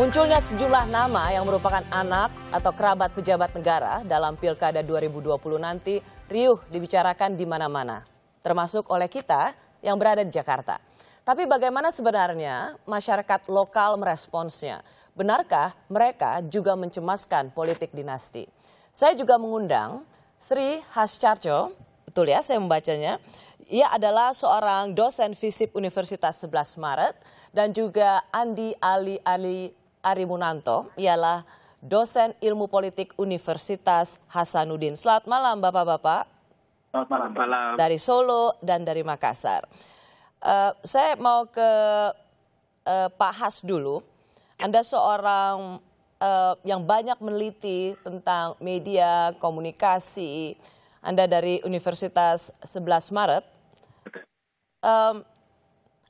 Munculnya sejumlah nama yang merupakan anak atau kerabat pejabat negara dalam Pilkada 2020 nanti riuh dibicarakan di mana-mana, termasuk oleh kita yang berada di Jakarta. Tapi bagaimana sebenarnya masyarakat lokal meresponsnya? Benarkah mereka juga mencemaskan politik dinasti? Saya juga mengundang Sri Hascharjo, betul ya saya membacanya, ia adalah seorang dosen FISIP Universitas 11 Maret dan juga Andi Ali Ali Ari Munanto ialah dosen ilmu politik Universitas Hasanuddin. Selamat malam Bapak-Bapak. Selamat malam. Dari Solo dan dari Makassar. Uh, saya mau ke uh, Pak Has dulu. Ya. Anda seorang uh, yang banyak meneliti tentang media, komunikasi. Anda dari Universitas 11 Maret. Um,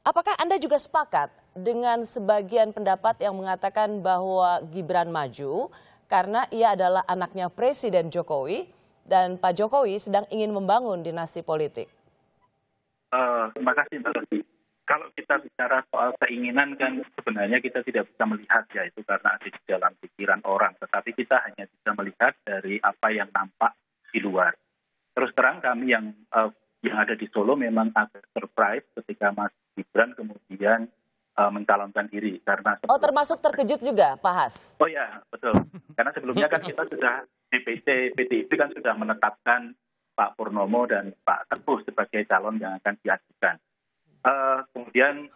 Apakah Anda juga sepakat dengan sebagian pendapat yang mengatakan bahwa Gibran maju karena ia adalah anaknya Presiden Jokowi dan Pak Jokowi sedang ingin membangun dinasti politik? Uh, terima kasih, Mbak Lucy. Kalau kita bicara soal keinginan kan sebenarnya kita tidak bisa melihat ya itu karena ada di dalam pikiran orang. Tetapi kita hanya bisa melihat dari apa yang nampak di luar. Terus terang kami yang uh, yang ada di Solo memang agak surprise ketika Mas Gibran kemudian uh, mencalonkan diri karena sebelum... Oh termasuk terkejut juga Pak Has? Oh ya betul karena sebelumnya kan kita sudah DPC PDIP kan sudah menetapkan Pak Purnomo dan Pak Teguh sebagai calon yang akan diajukan. Uh, kemudian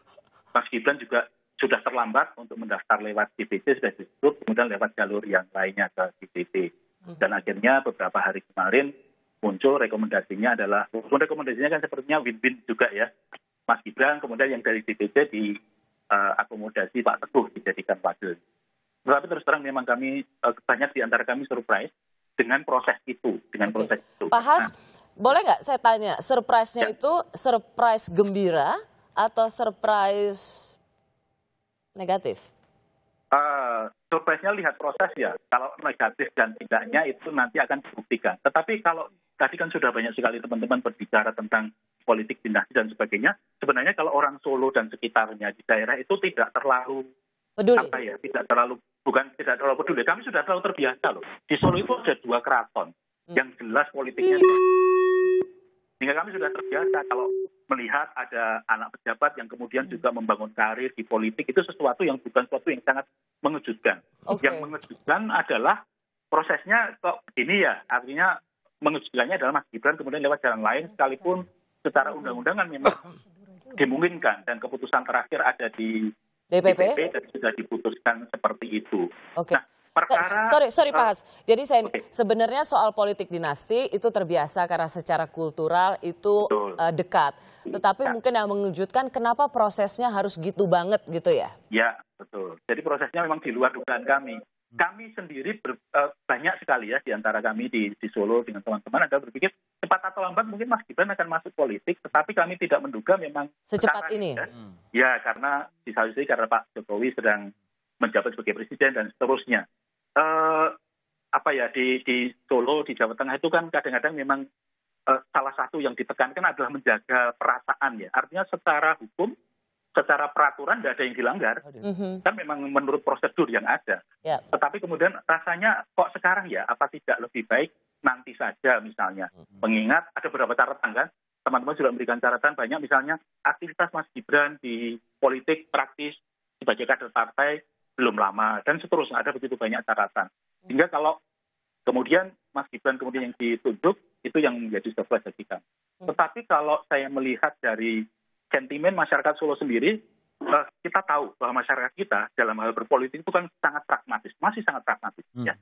Mas Gibran juga sudah terlambat untuk mendaftar lewat DPC sudah ditutup kemudian lewat jalur yang lainnya ke DPC hmm. dan akhirnya beberapa hari kemarin muncul rekomendasinya adalah rekomendasinya kan sepertinya win-win juga ya Mas Gibran, kemudian yang dari DPC di uh, akomodasi Pak Teguh dijadikan wakil. Tetapi terus terang memang kami uh, banyak di antara kami surprise dengan proses itu, dengan okay. proses itu. Pak Has, nah, boleh nggak saya tanya, surprise-nya ya. itu surprise gembira atau surprise negatif? Uh, surprise-nya lihat proses ya. Kalau negatif dan tidaknya itu nanti akan dibuktikan. Tetapi kalau tadi kan sudah banyak sekali teman-teman berbicara tentang politik dinasti dan sebagainya. Sebenarnya kalau orang Solo dan sekitarnya di daerah itu tidak terlalu peduli. apa ya, tidak terlalu bukan tidak terlalu peduli. Kami sudah terlalu terbiasa loh. Di Solo itu ada dua keraton hmm. yang jelas politiknya sehingga kami sudah terbiasa kalau melihat ada anak pejabat yang kemudian juga membangun karir di politik itu sesuatu yang bukan sesuatu yang sangat mengejutkan. Okay. Yang mengejutkan adalah prosesnya kok ini ya, artinya mengejutkannya adalah Mas Gibran kemudian lewat jalan lain sekalipun secara undang-undangan memang dimungkinkan dan keputusan terakhir ada di DPP, DPP dan sudah diputuskan seperti itu. Okay. Nah, perkara eh, sorry sorry oh, Pak Has. Jadi saya okay. sebenarnya soal politik dinasti itu terbiasa karena secara kultural itu uh, dekat. Tetapi ya. mungkin yang mengejutkan kenapa prosesnya harus gitu banget gitu ya? Ya, betul. Jadi prosesnya memang di luar dugaan kami. Hmm. Kami sendiri ber, uh, banyak sekali ya di antara kami di, di Solo dengan teman-teman ada berpikir cepat atau lambat mungkin Mas Gibran akan masuk politik, tetapi kami tidak menduga memang secepat ini. Ya, hmm. ya karena di satu sisi karena Pak Jokowi sedang menjabat sebagai presiden dan seterusnya. Uh, apa ya di, di Solo di Jawa Tengah itu kan kadang-kadang memang uh, salah satu yang ditekankan adalah menjaga perasaan ya. Artinya secara hukum, secara peraturan tidak ada yang dilanggar. Mm-hmm. Kan memang menurut prosedur yang ada. Yeah. Tetapi kemudian rasanya kok sekarang ya apa tidak lebih baik nanti saja misalnya. Mm-hmm. Mengingat ada beberapa catatan kan. Teman-teman sudah memberikan catatan banyak misalnya aktivitas Mas Gibran di politik praktis sebagai kader partai belum lama dan seterusnya ada begitu banyak catatan. Sehingga kalau kemudian Mas Gibran kemudian yang ditunjuk itu yang menjadi sebuah jadikan. Hmm. Tetapi kalau saya melihat dari sentimen masyarakat Solo sendiri, eh, kita tahu bahwa masyarakat kita dalam hal berpolitik itu kan sangat pragmatis, masih sangat pragmatis. Hmm. Ya.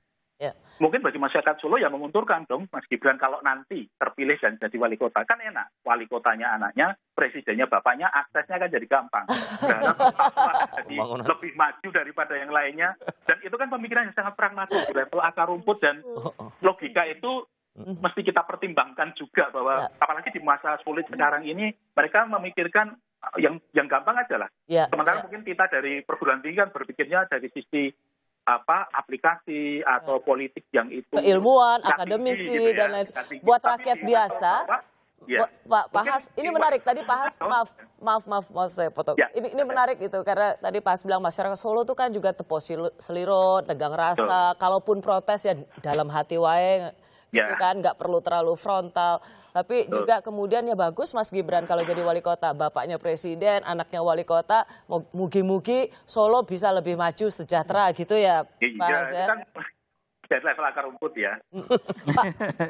Ya. Mungkin bagi masyarakat Solo ya mengunturkan dong Mas Gibran kalau nanti terpilih dan jadi wali kota kan enak. Wali kotanya anaknya, presidennya bapaknya, aksesnya kan jadi gampang. jadi lebih maju daripada yang lainnya. Dan itu kan pemikiran yang sangat pragmatis di level akar rumput dan oh, oh. logika itu mesti kita pertimbangkan juga bahwa ya. apalagi di masa sulit sekarang ini mereka memikirkan yang yang gampang aja lah. Ya. Sementara ya. mungkin kita dari perguruan tinggi kan berpikirnya dari sisi apa aplikasi atau hmm. politik yang itu keilmuan, akademisi gitu ya. dan lain sebagainya. Buat rakyat biasa Ya. Pak Pahas, ini menarik. Tadi Pahas, maaf, ya. maaf, maaf, maaf saya potong. Ya. Ini, ini menarik itu karena tadi Has bilang masyarakat Solo itu kan juga tepos seliro, tegang rasa. Betul. Kalaupun protes ya dalam hati wae Gitu yeah. kan nggak perlu terlalu frontal. Tapi Betul. juga kemudian ya bagus Mas Gibran kalau jadi wali kota, bapaknya presiden, anaknya wali kota, mugi-mugi Solo bisa lebih maju sejahtera gitu ya, iya, Pak ya, Hazer. dari level akar rumput ya. Pak,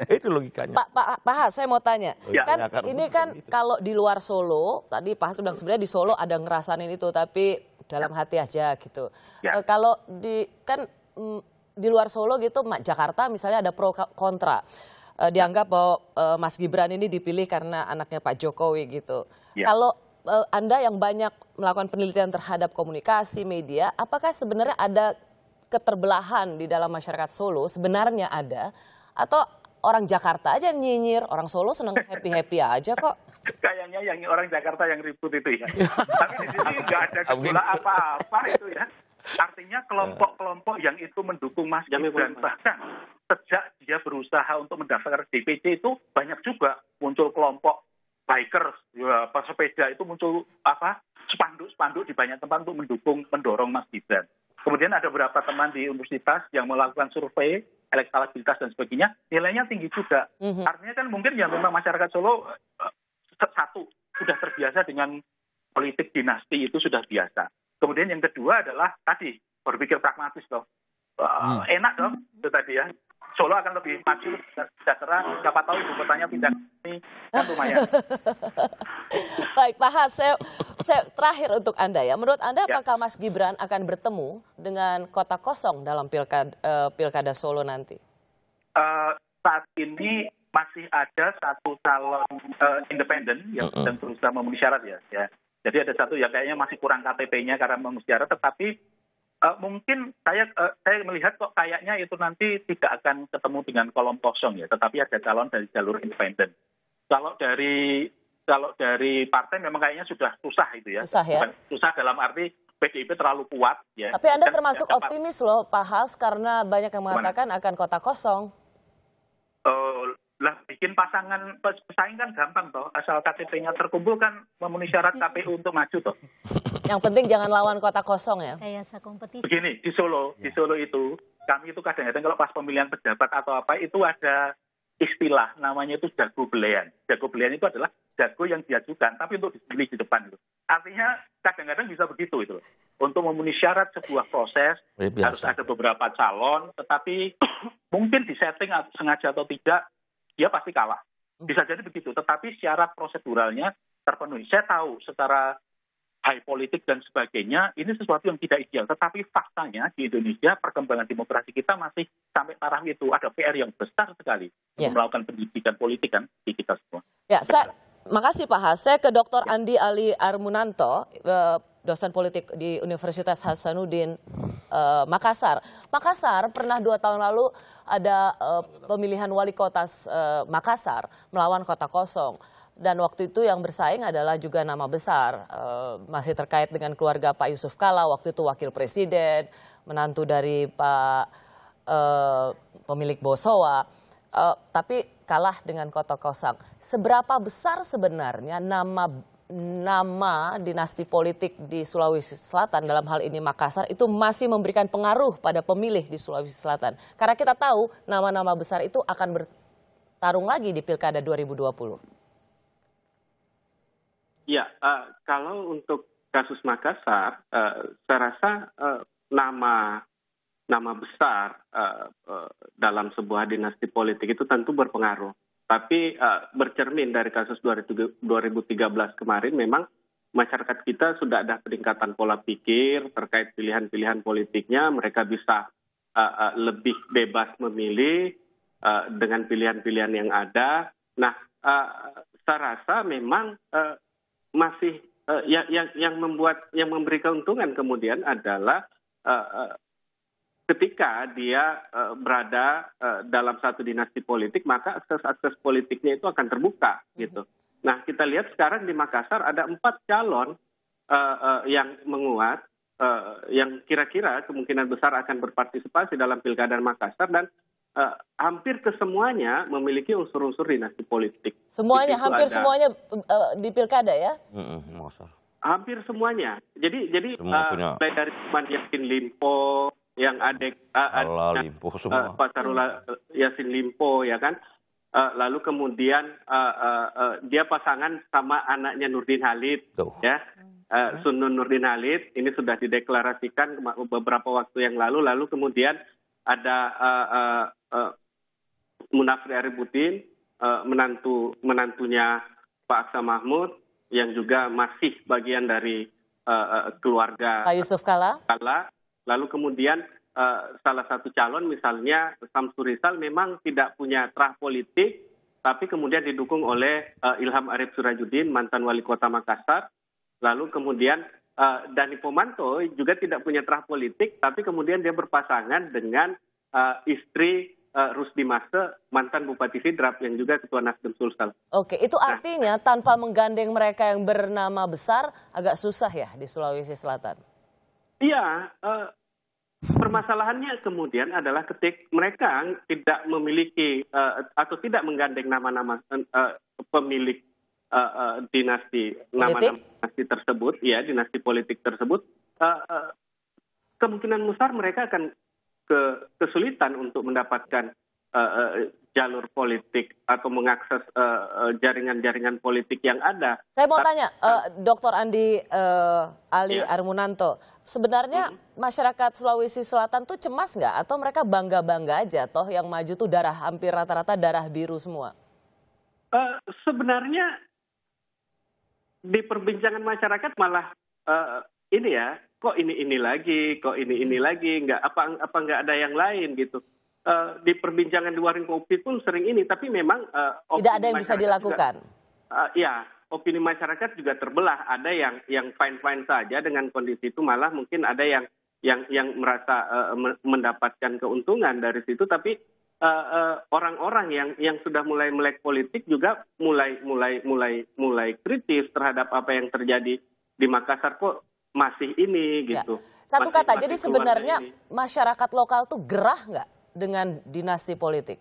itu logikanya. Pak, Pak, Pak Has, saya mau tanya. Ya. Kan ini kan kalau di luar Solo, tadi Pak Has bilang sebenarnya di Solo ada ngerasain itu, tapi dalam ya. hati aja gitu. Ya. E, kalau di kan mm, di luar Solo gitu, Jakarta misalnya ada pro kontra. E, dianggap bahwa e, Mas Gibran ini dipilih karena anaknya Pak Jokowi gitu. Ya. Kalau e, Anda yang banyak melakukan penelitian terhadap komunikasi media, apakah sebenarnya ada keterbelahan di dalam masyarakat Solo? Sebenarnya ada atau orang Jakarta aja nyinyir, orang Solo seneng happy-happy aja kok. Kayaknya yang orang Jakarta yang ribut itu ya. Tapi di sini nggak ada gula apa-apa itu ya. Artinya kelompok-kelompok yang itu mendukung Mas Gibran bahkan sejak dia berusaha untuk mendaftar DPC itu banyak juga muncul kelompok bikers, ya, pesepeda itu muncul apa spanduk-spanduk di banyak tempat untuk mendukung, mendorong Mas Gibran. Kemudian ada beberapa teman di universitas yang melakukan survei elektabilitas dan sebagainya, nilainya tinggi juga. Mhm. Artinya kan mungkin ya memang masyarakat Solo eh, satu sudah terbiasa dengan politik dinasti itu sudah biasa. Kemudian yang kedua adalah tadi berpikir pragmatis dong. hmm. Eh, enak dong itu tadi ya. Solo akan lebih maju, sejahtera. Siapa tahu ibu kotanya pindah ini kan lumayan. Baik Pak Has, saya, saya terakhir untuk Anda ya. Menurut Anda ya. apakah Mas Gibran akan bertemu dengan kota kosong dalam pilkada, uh, eh, pilkada Solo nanti? Uh, saat ini masih ada satu calon uh, independen yang sedang berusaha memenuhi syarat ya. ya jadi ada satu yang kayaknya masih kurang KTP-nya karena mengusiara, tetapi uh, mungkin saya uh, saya melihat kok kayaknya itu nanti tidak akan ketemu dengan kolom kosong ya, tetapi ada calon dari jalur independen. Kalau dari kalau dari partai memang kayaknya sudah susah itu ya. Susah ya. susah dalam arti PDIP terlalu kuat ya. Tapi Anda termasuk optimis loh Pak Has karena banyak yang mengatakan akan kota kosong lah bikin pasangan pesaing kan gampang toh asal KTP-nya terkumpul kan memenuhi syarat KPU untuk maju toh. Yang penting jangan lawan kota kosong ya. Kayak kompetisi. Begini di Solo, iya. di Solo itu kami itu kadang-kadang kalau pas pemilihan pejabat atau apa itu ada istilah namanya itu jago belian. Jago belian itu adalah jago yang diajukan tapi untuk dipilih di depan itu. Artinya kadang-kadang bisa begitu itu. Untuk memenuhi syarat sebuah proses iya, harus ada beberapa calon tetapi mungkin di disetting sengaja atau tidak dia pasti kalah. Hmm. Bisa jadi begitu, tetapi syarat proseduralnya terpenuhi. Saya tahu secara high politik dan sebagainya, ini sesuatu yang tidak ideal. Tetapi faktanya di Indonesia perkembangan demokrasi kita masih sampai taraf itu. Ada PR yang besar sekali yeah. melakukan pendidikan politik kan di kita semua. Ya, makasih Pak Has. Saya ke Dr. Ya. Andi Ali Armunanto, eh, dosen politik di Universitas Hasanuddin eh, Makassar. Makassar pernah dua tahun lalu ada eh, pemilihan wali kota Makassar melawan kota kosong. Dan waktu itu yang bersaing adalah juga nama besar, masih terkait dengan keluarga Pak Yusuf Kala, waktu itu wakil presiden, menantu dari Pak pemilik Bosowa uh, tapi kalah dengan kota kosong. Seberapa besar sebenarnya nama nama dinasti politik di Sulawesi Selatan dalam hal ini Makassar itu masih memberikan pengaruh pada pemilih di Sulawesi Selatan. Karena kita tahu nama-nama besar itu akan bertarung lagi di Pilkada 2020. Ya, uh, kalau untuk kasus Makassar, uh, saya rasa uh, nama nama besar uh, uh, dalam sebuah dinasti politik itu tentu berpengaruh. Tapi uh, bercermin dari kasus 2013 kemarin memang masyarakat kita sudah ada peningkatan pola pikir terkait pilihan-pilihan politiknya. Mereka bisa uh, uh, lebih bebas memilih uh, dengan pilihan-pilihan yang ada. Nah, uh, saya rasa memang uh, masih uh, yang, yang membuat yang memberi keuntungan kemudian adalah uh, ketika dia e, berada e, dalam satu dinasti politik maka akses akses politiknya itu akan terbuka mhm. gitu. Nah kita lihat sekarang di Makassar ada empat calon e, yang menguat yang kira-kira kemungkinan besar akan berpartisipasi dalam pilkada Makassar dan uh, hampir kesemuanya memiliki unsur-unsur dinasti politik. Semuanya, hampir ada, semuanya uh, di pilkada ya? Mm -hmm, hampir semuanya. Jadi, jadi Semua uh, mulai dari Mandiakin Limpo, yang adek uh, Allah, Limpo eh, semua. Uh, Sarula Yasin Limpo ya kan. Uh, lalu kemudian uh, uh, uh, dia pasangan sama anaknya Nurdin Halid Tuh. ya. Uh, Sunun Nurdin Halid ini sudah dideklarasikan beberapa waktu yang lalu lalu kemudian ada uh, uh, uh, Munafri Arifuddin uh, menantu menantunya Pak Aksa Mahmud yang juga masih bagian dari uh, keluarga Pak Yusuf Kala. Kala lalu kemudian eh, salah satu calon misalnya Samsur memang tidak punya terah politik, tapi kemudian didukung oleh uh, Ilham Arif Surajudin, mantan wali kota Makassar. Lalu kemudian uh, eh, Dani Pomanto juga tidak punya terah politik, tapi kemudian dia berpasangan dengan uh, istri uh, Rusdi Mase, mantan Bupati Sidrap yang juga Ketua Nasdem Sulsel. Oke, itu nah. artinya nah, tanpa menggandeng mereka yang bernama besar agak susah ya di Sulawesi Selatan? Iya, uh, permasalahannya kemudian adalah ketik mereka tidak memiliki uh, atau tidak menggandeng nama-nama uh, pemilik uh, uh, dinasti nama-nama dinasti tersebut, ya dinasti politik tersebut, uh, uh, kemungkinan besar mereka akan ke, kesulitan untuk mendapatkan Eh, eh, jalur politik atau mengakses eh, jaringan-jaringan politik yang ada. Saya mau tanya, uh, Dr. Andi Ali ya. Armunanto, sebenarnya masyarakat Sulawesi Selatan tuh cemas nggak atau mereka bangga-bangga aja toh yang maju tuh darah hampir rata-rata darah biru semua? Uh, sebenarnya di perbincangan masyarakat malah uh, ini ya, kok ini ini lagi, kok ini ini mm. lagi, nggak apa apa nggak ada yang lain gitu Eh, di perbincangan di warung kopi pun sering ini, tapi memang uh, tidak ada yang bisa dilakukan. Juga, uh, eh, ya, opini masyarakat juga terbelah. Ada yang yang fine fine saja dengan kondisi itu, malah mungkin ada yang yang yang merasa uh, mendapatkan keuntungan dari situ, tapi orang-orang uh, uh, yang yang sudah mulai melek politik juga mulai mulai mulai mulai kritis terhadap apa yang terjadi di Makassar kok masih ini ya. gitu. Ya. Satu kata, masih jadi sebenarnya masyarakat lokal tuh gerah nggak dengan dinasti politik?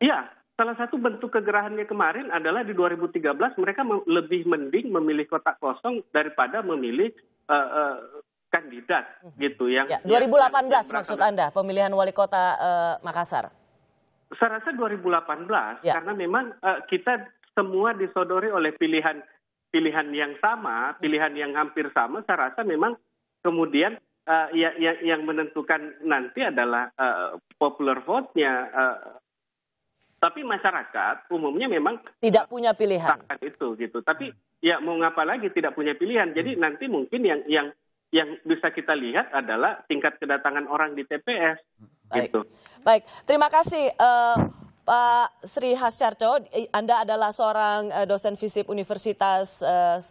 Iya, salah satu bentuk kegerahannya kemarin adalah di 2013 mereka lebih mending memilih kotak kosong daripada memilih uh, uh, kandidat mhm. gitu yang ya, 2018 yang, maksud Anda pemilihan wali kota uh, Makassar. Saya rasa 2018 ya. karena memang uh, kita semua disodori oleh pilihan pilihan yang sama, pilihan yang hampir sama saya rasa memang kemudian uh, ya, ya, yang menentukan nanti adalah uh, popular vote-nya. Uh, tapi masyarakat umumnya memang tidak punya pilihan. itu gitu. Tapi ya mau ngapa lagi tidak punya pilihan. Hmm. Jadi nanti mungkin yang yang yang bisa kita lihat adalah tingkat kedatangan orang di TPS. Hmm. Baik. Gitu. Baik, terima kasih. Uh... Pak Sri Hascarco, Anda adalah seorang dosen FISIP Universitas uh,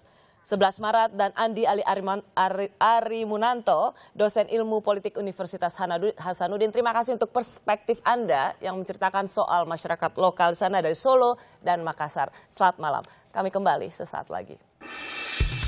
11 Maret dan Andi Ali Ariman, Ari, Arimunanto, dosen ilmu politik Universitas Hasanuddin. Terima kasih untuk perspektif Anda yang menceritakan soal masyarakat lokal sana dari Solo dan Makassar. Selamat malam. Kami kembali sesaat lagi.